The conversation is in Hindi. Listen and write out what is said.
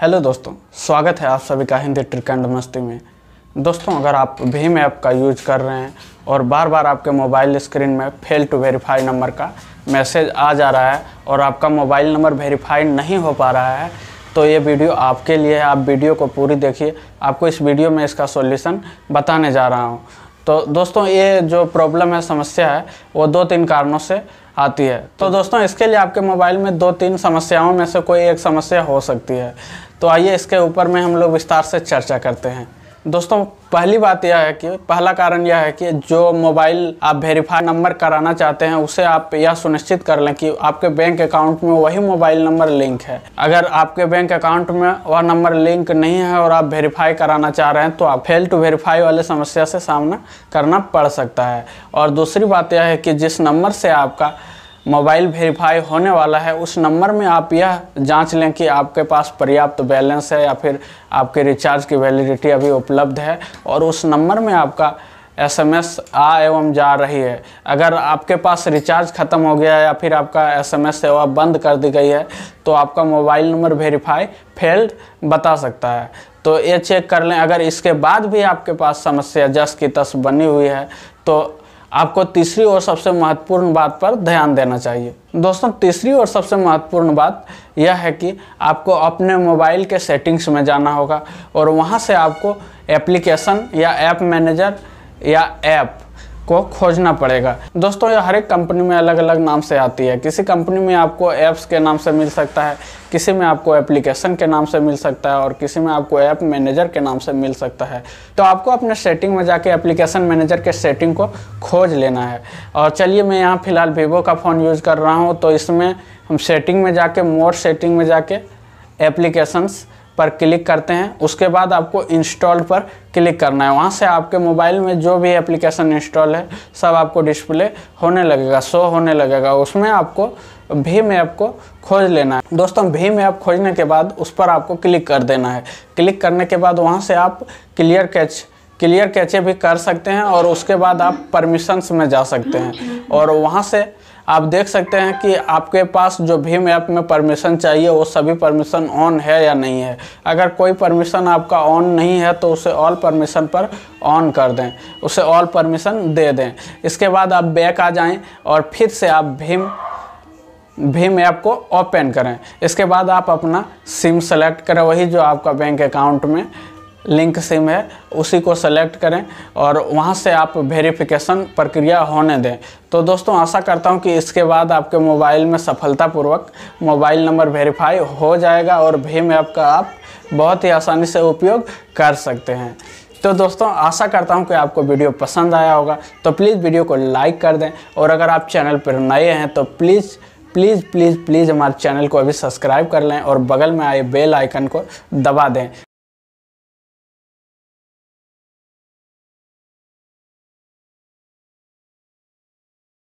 हेलो दोस्तों स्वागत है आप सभी का हिंदी ट्रिक एंड मस्ती में दोस्तों अगर आप भीम ऐप का यूज कर रहे हैं और बार बार आपके मोबाइल स्क्रीन में फेल टू वेरीफाई नंबर का मैसेज आ जा रहा है और आपका मोबाइल नंबर वेरीफाई नहीं हो पा रहा है तो ये वीडियो आपके लिए है आप वीडियो को पूरी देखिए आपको इस वीडियो में इसका सोल्यूशन बताने जा रहा हूँ तो दोस्तों ये जो प्रॉब्लम है समस्या है वो दो तीन कारणों से आती है तो दोस्तों इसके लिए आपके मोबाइल में दो तीन समस्याओं में से कोई एक समस्या हो सकती है तो आइए इसके ऊपर में हम लोग विस्तार से चर्चा करते हैं दोस्तों पहली बात यह है कि पहला कारण यह है कि जो मोबाइल आप वेरीफाई नंबर कराना चाहते हैं उसे आप यह सुनिश्चित कर लें कि आपके बैंक अकाउंट में वही मोबाइल नंबर लिंक है अगर आपके बैंक अकाउंट में वह नंबर लिंक नहीं है और आप वेरीफाई कराना चाह रहे हैं तो आप फेल टू वेरीफाई वाले समस्या से सामना करना पड़ सकता है और दूसरी बात यह है कि जिस नंबर से आपका मोबाइल वेरीफाई होने वाला है उस नंबर में आप यह जांच लें कि आपके पास पर्याप्त बैलेंस है या फिर आपके रिचार्ज की वैलिडिटी अभी उपलब्ध है और उस नंबर में आपका एसएमएस आ एवं जा रही है अगर आपके पास रिचार्ज ख़त्म हो गया है या फिर आपका एसएमएस सेवा बंद कर दी गई है तो आपका मोबाइल नंबर वेरीफाई फेल्ड बता सकता है तो ये चेक कर लें अगर इसके बाद भी आपके पास समस्या जस की तस बनी हुई है तो आपको तीसरी और सबसे महत्वपूर्ण बात पर ध्यान देना चाहिए दोस्तों तीसरी और सबसे महत्वपूर्ण बात यह है कि आपको अपने मोबाइल के सेटिंग्स में जाना होगा और वहाँ से आपको एप्लीकेशन या ऐप मैनेजर या ऐप को खोजना पड़ेगा दोस्तों ये हर एक कंपनी में अलग अलग नाम से आती है किसी कंपनी में आपको ऐप्स के नाम से मिल सकता है किसी में आपको एप्लीकेशन के नाम से मिल सकता है और किसी में आपको ऐप मैनेजर के नाम से मिल सकता है तो आपको अपने सेटिंग में जाके एप्लीकेशन मैनेजर के सेटिंग को खोज लेना है और चलिए मैं यहाँ फ़िलहाल वीवो का फ़ोन यूज़ कर रहा हूँ तो इसमें हम सेटिंग में जाके मोर सेटिंग में जाके एप्लीकेशंस पर क्लिक करते हैं उसके बाद आपको इंस्टॉल पर क्लिक करना है वहाँ से आपके मोबाइल में जो भी एप्लीकेशन इंस्टॉल है सब आपको डिस्प्ले होने लगेगा शो होने लगेगा उसमें आपको भीम ऐप को खोज लेना है दोस्तों भीम ऐप खोजने के बाद उस पर आपको क्लिक कर देना है क्लिक करने के बाद वहाँ से आप क्लियर कैच क्लियर कैचे भी कर सकते हैं और उसके बाद आप परमिशंस में जा सकते हैं और वहाँ से आप देख सकते हैं कि आपके पास जो भीम ऐप में परमिशन चाहिए वो सभी परमिशन ऑन है या नहीं है अगर कोई परमिशन आपका ऑन नहीं है तो उसे ऑल परमिशन पर ऑन कर दें उसे ऑल परमिशन दे दें इसके बाद आप बैक आ जाएं और फिर से आप भीम भीम ऐप को ओपन करें इसके बाद आप अपना सिम सेलेक्ट करें वही जो आपका बैंक अकाउंट में लिंक सिम है उसी को सेलेक्ट करें और वहाँ से आप वेरिफिकेशन प्रक्रिया होने दें तो दोस्तों आशा करता हूँ कि इसके बाद आपके मोबाइल में सफलतापूर्वक मोबाइल नंबर वेरीफाई हो जाएगा और भीम ऐप का आप बहुत ही आसानी से उपयोग कर सकते हैं तो दोस्तों आशा करता हूँ कि आपको वीडियो पसंद आया होगा तो प्लीज़ वीडियो को लाइक कर दें और अगर आप चैनल पर नए हैं तो प्लीज़ प्लीज़ प्लीज़ प्लीज़ हमारे चैनल को अभी सब्सक्राइब कर लें और बगल में आए बेल आइकन को दबा दें